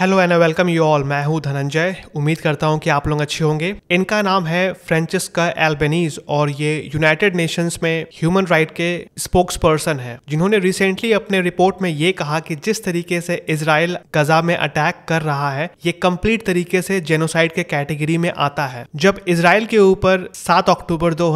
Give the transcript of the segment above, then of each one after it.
hello and welcome you all मैं हूं धनंजय उम्मीद करता हूं कि आप लोग अच्छे होंगे इनका नाम है फ्रेंचिस्का एल्बेनीज और ये यूनाइटेड नेशंस में ह्यूमन राइट के स्पोक्स पर्सन है जिन्होंने रिसेंटली अपने रिपोर्ट में ये कहा कि जिस तरीके से इसराइल गजा में अटैक कर रहा है ये कम्प्लीट तरीके से जेनोसाइड के कैटेगरी में आता है जब इसराइल के ऊपर सात अक्टूबर दो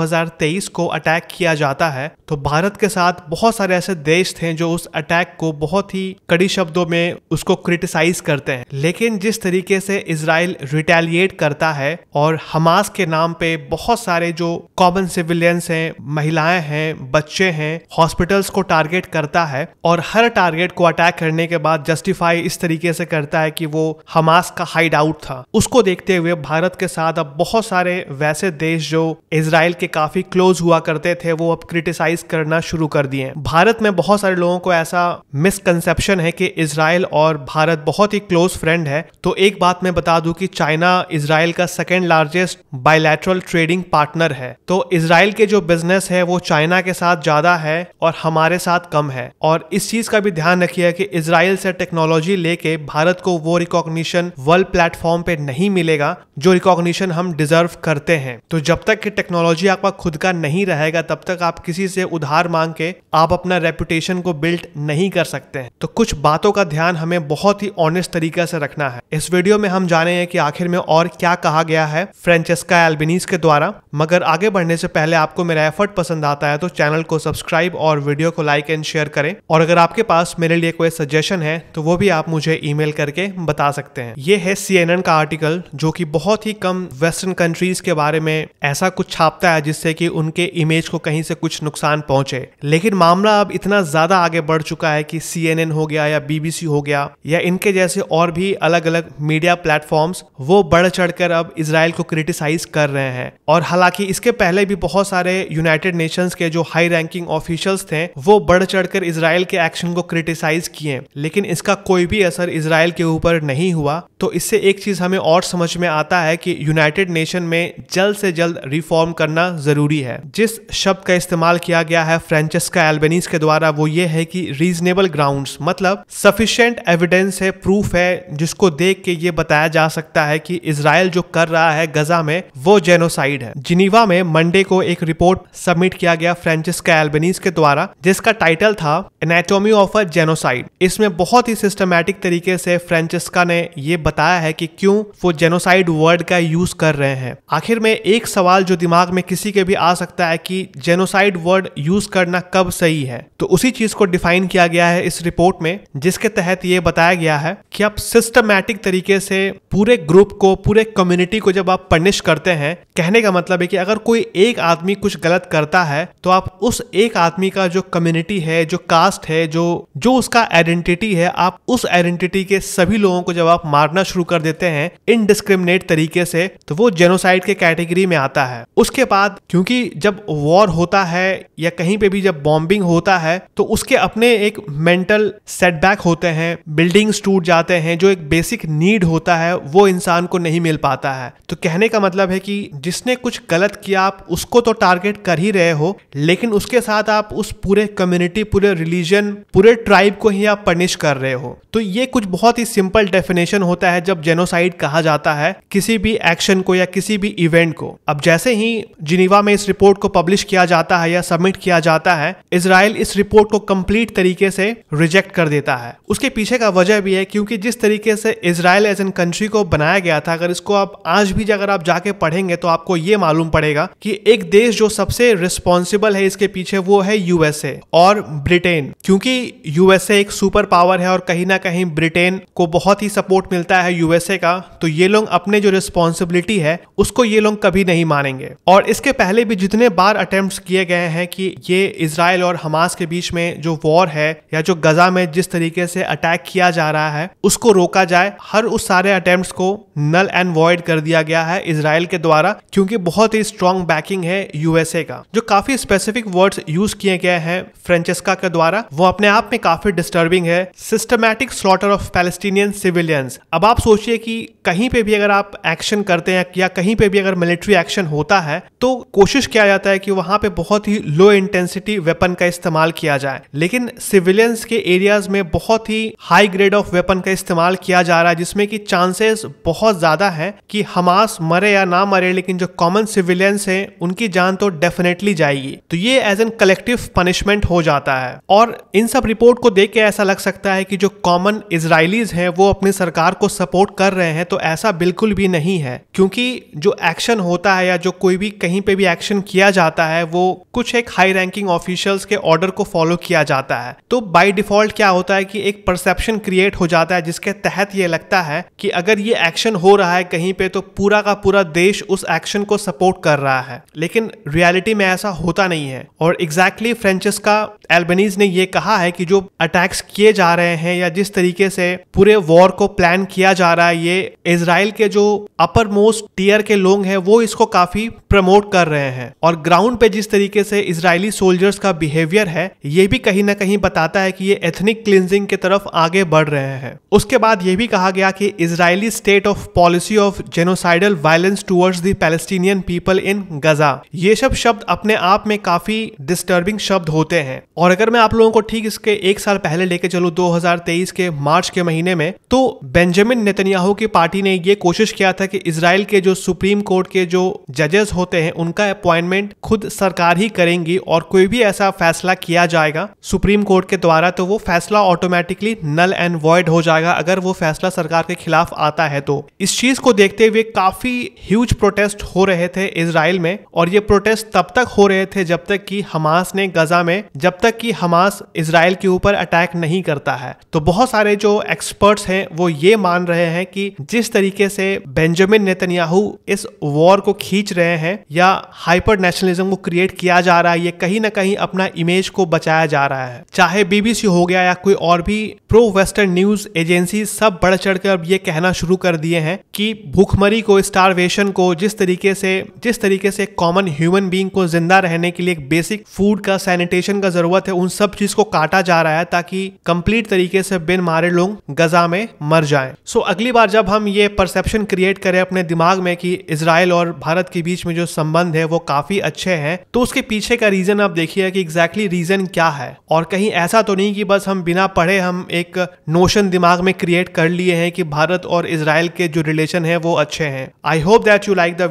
को अटैक किया जाता है तो भारत के साथ बहुत सारे ऐसे देश थे जो उस अटैक को बहुत ही कड़ी शब्दों में उसको क्रिटिसाइज करते हैं लेकिन जिस तरीके से इसराइल रिटेलिएट करता है और हमास के नाम पे बहुत सारे जो कॉमन सिविलियंस हैं महिलाएं हैं बच्चे हैं हॉस्पिटल्स को टारगेट करता है और हर टारगेट को अटैक करने के बाद जस्टिफाई इस तरीके से करता है कि वो हमास का हाइड आउट था उसको देखते हुए भारत के साथ अब बहुत सारे वैसे देश जो इसराइल के काफी क्लोज हुआ करते थे वो अब क्रिटिसाइज करना शुरू कर दिए भारत में बहुत सारे लोगों को ऐसा मिसकनसेप्शन है कि इसराइल और भारत बहुत ही क्लोज क्लोज फ्रेंड है तो एक बात मैं बता दूं कि चाइना इसराइल का second largest bilateral trading partner है तो इसराइल के जो बिजनेस है वो चाइना के साथ ज्यादा है और हमारे साथ कम है और इस चीज का भी ध्यान रखिए कि इसराइल से टेक्नोलॉजी लेके भारत को वो रिकॉग्निशन वर्ल्ड प्लेटफॉर्म पे नहीं मिलेगा जो रिकॉग्निशन हम डिजर्व करते हैं तो जब तक कि टेक्नोलॉजी आपका खुद का नहीं रहेगा तब तक आप किसी से उधार मांग के आप अपना रेपुटेशन को बिल्ड नहीं कर सकते हैं तो कुछ बातों का ध्यान हमें बहुत ही ऑनेस्ट तरीके तरीके से रखना है इस वीडियो में हम जाने हैं कि आखिर में और क्या कहा गया है फ्रेंचेस्का एल्बिनीज के द्वारा मगर आगे बढ़ने से पहले आपको मेरा एफर्ट पसंद आता है तो चैनल को सब्सक्राइब और वीडियो को लाइक एंड शेयर करें और अगर आपके पास मेरे लिए कोई सजेशन है तो वो भी आप मुझे ईमेल करके बता सकते हैं ये है सी का आर्टिकल जो कि बहुत ही कम वेस्टर्न कंट्रीज के बारे में ऐसा कुछ छापता है जिससे कि उनके इमेज को कहीं से कुछ नुकसान पहुंचे लेकिन मामला अब इतना ज्यादा आगे बढ़ चुका है कि सी हो गया या बीबीसी हो गया या इनके जैसे और भी अलग अलग मीडिया प्लेटफॉर्म्स वो बढ़ चढ़कर अब इसराइल को क्रिटिसाइज कर रहे हैं और हालांकि इसके पहले भी बहुत सारे यूनाइटेड नेशंस के जो हाई रैंकिंग ऑफिशियल्स थे वो बढ़ चढ़कर इसराइल के एक्शन को क्रिटिसाइज किए लेकिन इसका कोई भी असर इसराइल के ऊपर नहीं हुआ तो इससे एक चीज हमें और समझ में आता है कि यूनाइटेड नेशन में जल्द से जल्द रिफॉर्म करना जरूरी है जिस शब्द का इस्तेमाल किया गया है फ्रेंचेस्का एल्बेनिस के द्वारा वो ये है कि रीजनेबल ग्राउंड मतलब सफिशियंट एविडेंस है प्रूफ है है जिसको देख के ये बताया जा सकता है कि इसराइल जो कर रहा है गजा में वो जेनोसाइड है जिनीवा में मंडे को एक रिपोर्ट सबमिट किया गया फ्रांचिस्का एल्बनीज के द्वारा जिसका टाइटल था एनेटोमी ऑफ अ जेनोसाइड इसमें बहुत ही सिस्टमेटिक तरीके से फ्रेंचिस्का ने ये बताया है कि क्यों वो जेनोसाइड वर्ड का यूज कर रहे हैं आखिर में एक सवाल जो दिमाग में किसी के भी आ सकता है कि जेनोसाइड वर्ड यूज करना कब सही है तो उसी चीज को डिफाइन किया गया है इस रिपोर्ट में जिसके तहत ये बताया गया है कि आप आप सिस्टमैटिक तरीके से पूरे ग्रुप को पूरे कम्युनिटी को जब आप पनिश करते हैं कहने का मतलब है कि अगर कोई एक आदमी कुछ गलत करता है तो आप उस एक आदमी का जो कम्युनिटी है जो कास्ट है जो जो उसका आइडेंटिटी है आप उस आइडेंटिटी के सभी लोगों को जब आप मारना शुरू कर देते हैं इनडिस्क्रिमिनेट तरीके से तो वो जेनोसाइड के कैटेगरी में आता है उसके बाद क्योंकि जब वॉर होता है या कहीं पे भी जब बॉम्बिंग होता है तो उसके अपने एक मेंटल सेटबैक होते हैं बिल्डिंग्स टूट जाते हैं जो एक बेसिक नीड होता है वो इंसान को नहीं मिल पाता है तो कहने का मतलब है कि जिसने कुछ गलत किया आप उसको तो टारगेट कर ही रहे हो लेकिन उसके साथ आप उस पूरे कम्युनिटी पूरे रिलीजन पूरे ट्राइब को ही आप पनिश कर रहे हो तो ये कुछ बहुत ही सिंपल डेफिनेशन होता है जब जेनोसाइड कहा जाता है किसी भी एक्शन को या किसी भी इवेंट को अब जैसे ही जिनीवा में इस रिपोर्ट को पब्लिश किया जाता है या सबमिट किया जाता है इसराइल इस रिपोर्ट को कंप्लीट तरीके से रिजेक्ट कर देता है उसके पीछे का वजह भी है क्योंकि जिस तरीके से इसराइल एज एन कंट्री को बनाया गया था अगर इसको आप आज भी अगर आप जाके पढ़ेंगे तो आपको ये मालूम पड़ेगा कि एक देश जो सबसे रिस्पॉन्सिबल है इसके पीछे वो है यूएसए और ब्रिटेन क्योंकि यूएसए एक सुपर पावर है और कहीं ना कहीं ब्रिटेन को बहुत ही सपोर्ट मिलता है यूएसए का तो ये लोग अपने जो रिस्पॉन्सिबिलिटी है उसको ये लोग कभी नहीं मानेंगे और इसके पहले भी जितने बार अटेम्प्ट किए गए हैं कि ये इसराइल और हमास के बीच में जो वॉर है या जो गजा में जिस तरीके से अटैक किया जा रहा है उसको रोका जाए हर उस सारे अटेम्प्ट को नल एंड वॉइड कर दिया गया है इसराइल के द्वारा क्योंकि बहुत ही स्ट्रॉन्ग बैकिंग है यूएसए का जो काफी स्पेसिफिक वर्ड्स यूज किए गए हैं फ्रेंचेस्का के द्वारा वो अपने आप में काफी डिस्टर्बिंग है systematic slaughter of Palestinian civilians अब आप सोचिए कि कहीं पे भी अगर आप एक्शन करते हैं या कहीं पे भी अगर मिलिट्री एक्शन होता है तो कोशिश किया जाता है कि वहां पे बहुत ही लो इंटेंसिटी वेपन का इस्तेमाल किया जाए लेकिन सिविलियंस के एरियाज में बहुत ही हाई ग्रेड ऑफ वेपन का इस्तेमाल किया जा रहा है जिसमें कि चांसेस बहुत ज्यादा है कि हमास मरे या ना मरे लेकिन लेकिन जो कॉमन सिविलियंस हैं उनकी जान तो डेफिनेटली जाएगी तो ये एज एन कलेक्टिव पनिशमेंट हो जाता है और इन सब रिपोर्ट को देख के ऐसा लग सकता है कि जो कॉमन इसराइलीज हैं वो अपनी सरकार को सपोर्ट कर रहे हैं तो ऐसा बिल्कुल भी नहीं है क्योंकि जो एक्शन होता है या जो कोई भी कहीं पे भी एक्शन किया जाता है वो कुछ एक हाई रैंकिंग ऑफिशियल्स के ऑर्डर को फॉलो किया जाता है तो बाई डिफॉल्ट क्या होता है कि एक परसेप्शन क्रिएट हो जाता है जिसके तहत ये लगता है कि अगर ये एक्शन हो रहा है कहीं पे तो पूरा का पूरा देश उस एक्शन एक्शन को सपोर्ट कर रहा है लेकिन रियलिटी में ऐसा होता नहीं है और एग्जैक्टली exactly फ्रेंचेस्का एल्बनीज ने यह कहा है कि जो अटैक्स किए जा रहे हैं या जिस तरीके से पूरे वॉर को प्लान किया जा रहा है ये इसराइल के जो अपर मोस्ट टीयर के लोग हैं वो इसको काफी प्रमोट कर रहे हैं और ग्राउंड पे जिस तरीके से इसराइली सोल्जर्स का बिहेवियर है ये भी कहीं ना कहीं बताता है कि ये एथनिक क्लिनजिंग के तरफ आगे बढ़ रहे हैं उसके बाद ये भी कहा गया कि Israeli state of policy of genocidal violence towards the Palestinian people in Gaza ये सब शब्द अपने आप में काफी डिस्टर्बिंग शब्द होते हैं और अगर मैं आप लोगों को ठीक इसके एक साल पहले लेके चलू 2023 के मार्च के महीने में तो बेंजामिन नेतन्याहू की पार्टी ने ये कोशिश किया था कि इसराइल के जो सुप्रीम कोर्ट के जो जजेस होते हैं उनका अपॉइंटमेंट खुद सरकार ही करेंगी और कोई भी ऐसा फैसला किया जाएगा सुप्रीम कोर्ट के द्वारा तो वो फैसला ऑटोमेटिकली नल एंड वॉइड हो जाएगा अगर वो फैसला सरकार के खिलाफ आता है तो इस चीज को देखते हुए काफी ह्यूज प्रोटेस्ट प्रोटेस्ट हो रहे थे इसराइल में और ये प्रोटेस्ट तब तक हो रहे थे जब तक कि हमास ने गजा में जब तक कि हमास इसराइल के ऊपर अटैक नहीं करता है तो बहुत सारे जो एक्सपर्ट्स हैं वो ये मान रहे हैं कि जिस तरीके से बेंजामिन नेतन्याहू इस वॉर को खींच रहे हैं या हाइपर नेशनलिज्म को क्रिएट किया जा रहा है ये कहीं ना कहीं अपना इमेज को बचाया जा रहा है चाहे बीबीसी हो गया या कोई और भी प्रो वेस्टर्न न्यूज एजेंसी सब बढ़ चढ़ कर अब ये कहना शुरू कर दिए हैं कि भूखमरी को स्टारवेशन को जिस तरीके से जिस तरीके से कॉमन ह्यूमन बींग को जिंदा रहने के लिए एक बेसिक फूड का सैनिटेशन का जरूरत है उन सब चीज को काटा जा रहा है ताकि कंप्लीट तरीके से बिन मारे लोग गजा में मर जाए सो so, अगली बार जब हम ये परसेप्शन क्रिएट करें अपने दिमाग में कि इसराइल और भारत के बीच में जो संबंध है वो काफी अच्छे हैं तो उसके पीछे का रीजन आप देखिए कि एग्जैक्टली रीजन क्या है और कहीं ऐसा तो नहीं कि बस हम बिना पढ़े हम एक नोशन दिमाग में क्रिएट कर लिए हैं कि भारत और इसराइल के जो रिलेशन है वो अच्छे हैं I hope that you like the